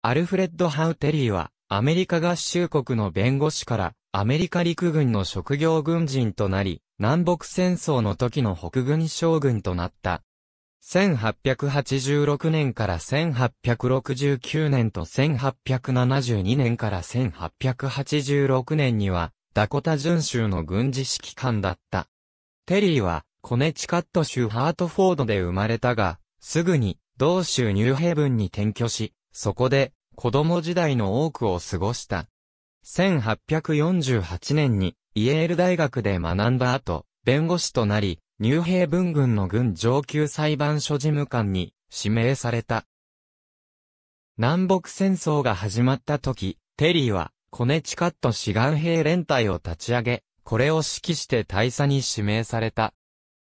アルフレッド・ハウテリーは、アメリカ合衆国の弁護士から、アメリカ陸軍の職業軍人となり、南北戦争の時の北軍将軍となった。1886年から1869年と1872年から1886年には、ダコタ準州の軍事指揮官だった。テリーは、コネチカット州ハートフォードで生まれたが、すぐに、同州ニューヘブンに転居し、そこで、子供時代の多くを過ごした。1848年にイエール大学で学んだ後、弁護士となり、ニューヘブン軍の軍上級裁判所事務官に指名された。南北戦争が始まった時、テリーはコネチカット志願兵連隊を立ち上げ、これを指揮して大佐に指名された。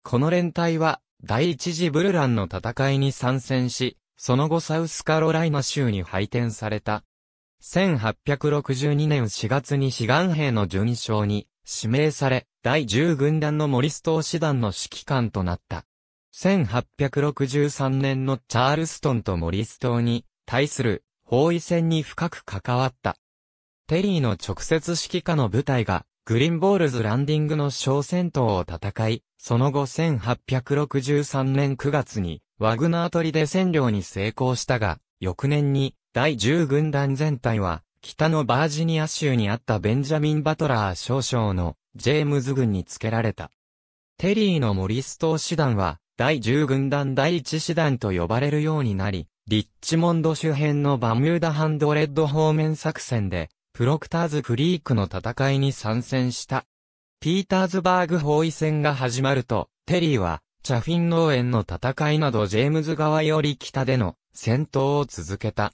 この連隊は第一次ブルランの戦いに参戦し、その後サウスカロライナ州に配転された。1862年4月に志願兵の巡将に指名され、第10軍団のモリストー師団の指揮官となった。1863年のチャールストンとモリストーに対する包囲戦に深く関わった。テリーの直接指揮下の部隊がグリンボールズランディングの小戦闘を戦い、その後1863年9月に、ワグナー取りで占領に成功したが、翌年に、第10軍団全体は、北のバージニア州にあったベンジャミン・バトラー少将の、ジェームズ軍につけられた。テリーのモリスー師団は、第10軍団第1師団と呼ばれるようになり、リッチモンド周辺のバミューダハンドレッド方面作戦で、プロクターズ・クリークの戦いに参戦した。ピーターズバーグ包囲戦が始まると、テリーは、チャフィン農園の戦いなどジェームズ側より北での戦闘を続けた。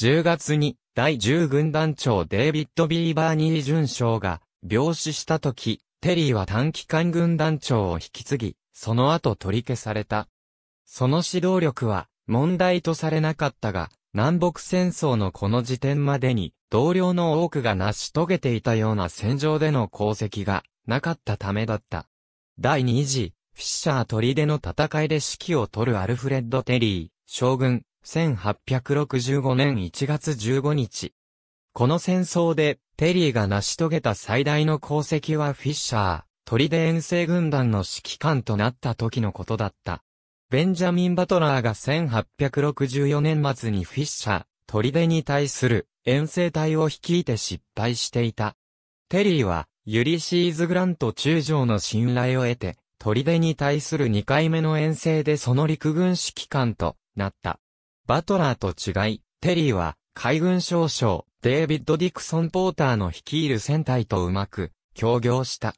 10月に、第10軍団長デイビッド・ビーバーニー准将が、病死した時、テリーは短期間軍団長を引き継ぎ、その後取り消された。その指導力は問題とされなかったが、南北戦争のこの時点までに同僚の多くが成し遂げていたような戦場での功績がなかったためだった。第2次、フィッシャー砦の戦いで指揮を取るアルフレッド・テリー、将軍、1865年1月15日。この戦争で、テリーが成し遂げた最大の功績はフィッシャー、砦遠征軍団の指揮官となった時のことだった。ベンジャミン・バトラーが1864年末にフィッシャー、砦に対する遠征隊を率いて失敗していた。テリーは、ユリシーズ・グラント中将の信頼を得て、砦に対する2回目の遠征でその陸軍指揮官となった。バトラーと違い、テリーは、海軍少将、デイビッド・ディクソン・ポーターの率いる戦隊とうまく、協業した。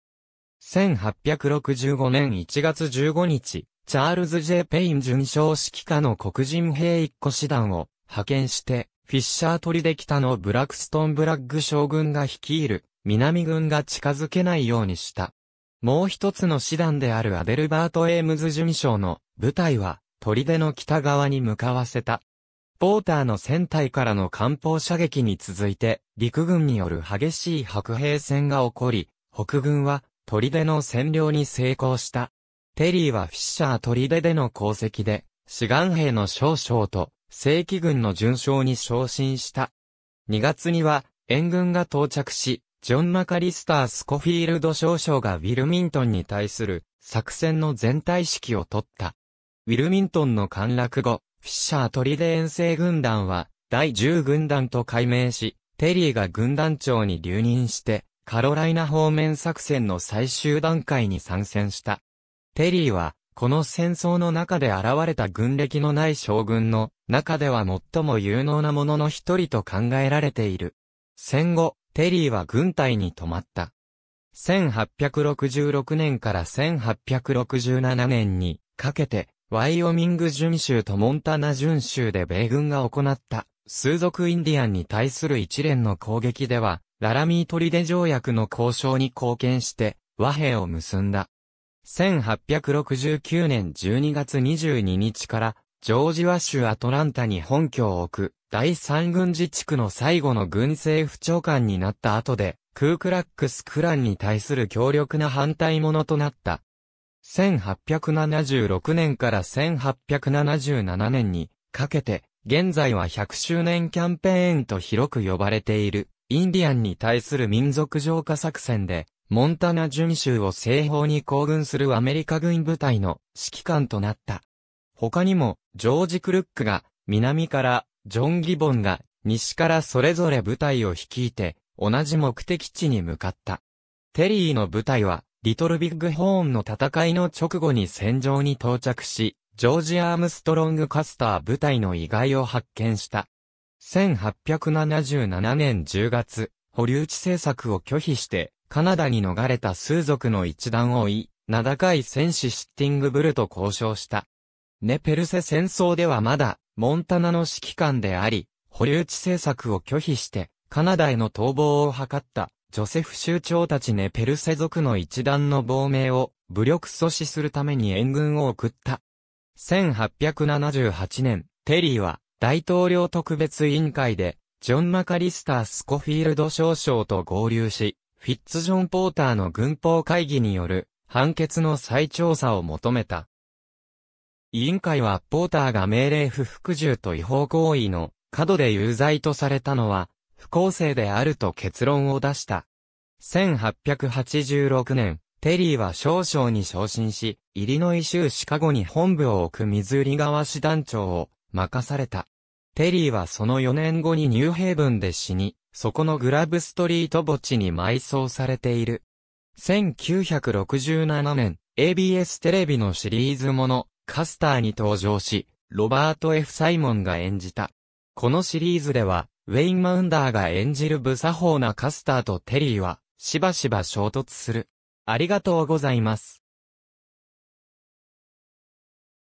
1865年1月15日、チャールズ・ジェペイン巡将指揮下の黒人兵一個師団を派遣して、フィッシャー取りで北のブラクストンブラッグ将軍が率いる南軍が近づけないようにした。もう一つの師団であるアデルバート・エームズ務将の部隊は砦の北側に向かわせた。ポーターの船体からの艦砲射撃に続いて陸軍による激しい白兵戦が起こり、北軍は砦の占領に成功した。テリーはフィッシャー砦での功績で、志願兵の少将と正規軍の巡将に昇進した。2月には、援軍が到着し、ジョン・マカリスター・スコフィールド少将がウィルミントンに対する作戦の全体指揮を取った。ウィルミントンの陥落後、フィッシャー・トリデ遠征軍団は第10軍団と改名し、テリーが軍団長に留任して、カロライナ方面作戦の最終段階に参戦した。テリーはこの戦争の中で現れた軍歴のない将軍の中では最も有能な者の一人と考えられている。戦後、テリーは軍隊に泊まった。1866年から1867年にかけて、ワイオミング準州とモンタナ準州で米軍が行った数族インディアンに対する一連の攻撃では、ララミートリデ条約の交渉に貢献して和平を結んだ。1869年12月22日から、ジョージワ州アトランタに本拠を置く、第三軍事地区の最後の軍政府長官になった後で、クークラックスクランに対する強力な反対者となった。1876年から1877年にかけて、現在は100周年キャンペーンと広く呼ばれている、インディアンに対する民族浄化作戦で、モンタナ巡州を西方に行軍するアメリカ軍部隊の指揮官となった。他にも、ジョージ・クルックが、南から、ジョン・ギボンが、西からそれぞれ部隊を率いて、同じ目的地に向かった。テリーの部隊は、リトルビッグホーンの戦いの直後に戦場に到着し、ジョージ・アームストロング・カスター部隊の意外を発見した。1877年10月、保留地政策を拒否して、カナダに逃れた数族の一団を追い、名高い戦士シッティングブルと交渉した。ネペルセ戦争ではまだ、モンタナの指揮官であり、保留地政策を拒否して、カナダへの逃亡を図った、ジョセフ州長たちネペルセ族の一団の亡命を、武力阻止するために援軍を送った。1878年、テリーは、大統領特別委員会で、ジョン・マカリスター・スコフィールド少将と合流し、フィッツジョン・ポーターの軍法会議による判決の再調査を求めた。委員会はポーターが命令不服従と違法行為の過度で有罪とされたのは不公正であると結論を出した。1886年、テリーは少々に昇進し、イリノイ州シカゴに本部を置くミズーリ川師団長を任された。テリーはその4年後にニューヘイブンで死に、そこのグラブストリート墓地に埋葬されている。1967年、ABS テレビのシリーズもの、カスターに登場し、ロバート・ F・ サイモンが演じた。このシリーズでは、ウェイン・マウンダーが演じる無作法なカスターとテリーは、しばしば衝突する。ありがとうございます。